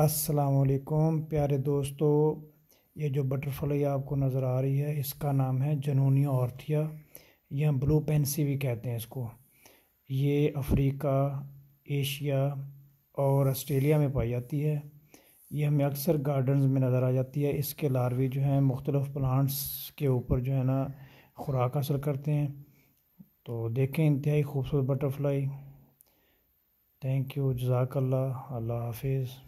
असलकुम प्यारे दोस्तों ये जो बटरफ्लाई आपको नज़र आ रही है इसका नाम है जनूनी औरथिया या ब्लू पेंसी भी कहते हैं इसको ये अफ्रीका एशिया और ऑस्ट्रेलिया में पाई जाती है ये हमें अक्सर गार्डन्स में नज़र आ जाती है इसके लार्वे जो हैं मुख्तलफ़ प्लांट्स के ऊपर जो है ना खुराक हासिल करते हैं तो देखें इंतहाई खूबसूरत बटरफ्लाई थैंक यू जजाकल्ला अल्लाह हाफिज़